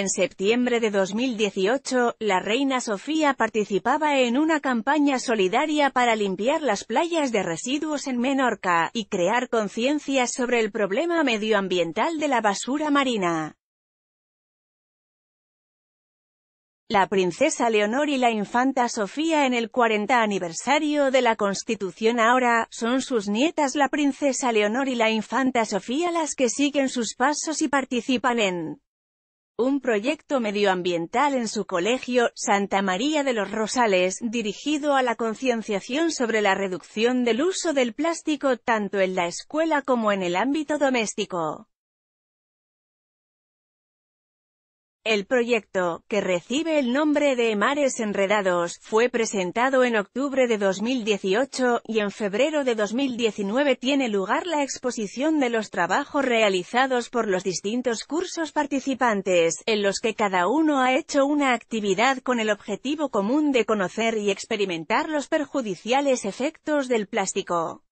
En septiembre de 2018, la reina Sofía participaba en una campaña solidaria para limpiar las playas de residuos en Menorca, y crear conciencia sobre el problema medioambiental de la basura marina. la princesa Leonor y la infanta Sofía en el 40 aniversario de la Constitución ahora, son sus nietas la princesa Leonor y la infanta Sofía las que siguen sus pasos y participan en un proyecto medioambiental en su colegio, Santa María de los Rosales, dirigido a la concienciación sobre la reducción del uso del plástico tanto en la escuela como en el ámbito doméstico. El proyecto, que recibe el nombre de Mares Enredados, fue presentado en octubre de 2018, y en febrero de 2019 tiene lugar la exposición de los trabajos realizados por los distintos cursos participantes, en los que cada uno ha hecho una actividad con el objetivo común de conocer y experimentar los perjudiciales efectos del plástico.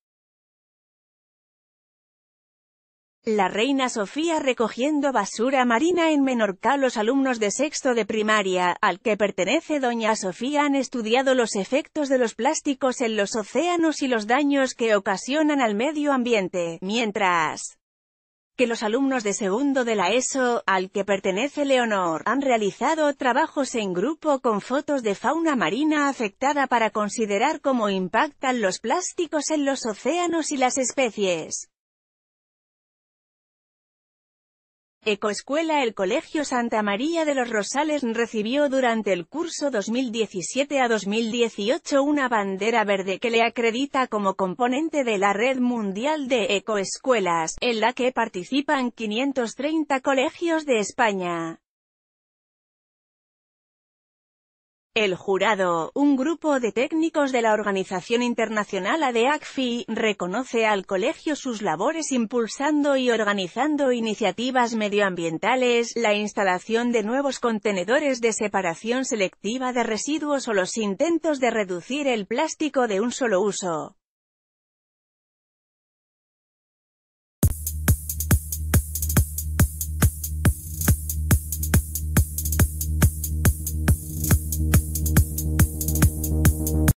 La reina Sofía recogiendo basura marina en Menorca Los alumnos de sexto de primaria, al que pertenece doña Sofía han estudiado los efectos de los plásticos en los océanos y los daños que ocasionan al medio ambiente, mientras que los alumnos de segundo de la ESO, al que pertenece Leonor, han realizado trabajos en grupo con fotos de fauna marina afectada para considerar cómo impactan los plásticos en los océanos y las especies. Ecoescuela El Colegio Santa María de los Rosales recibió durante el curso 2017 a 2018 una bandera verde que le acredita como componente de la Red Mundial de Ecoescuelas, en la que participan 530 colegios de España. El jurado, un grupo de técnicos de la organización internacional ADEACFI, reconoce al colegio sus labores impulsando y organizando iniciativas medioambientales, la instalación de nuevos contenedores de separación selectiva de residuos o los intentos de reducir el plástico de un solo uso.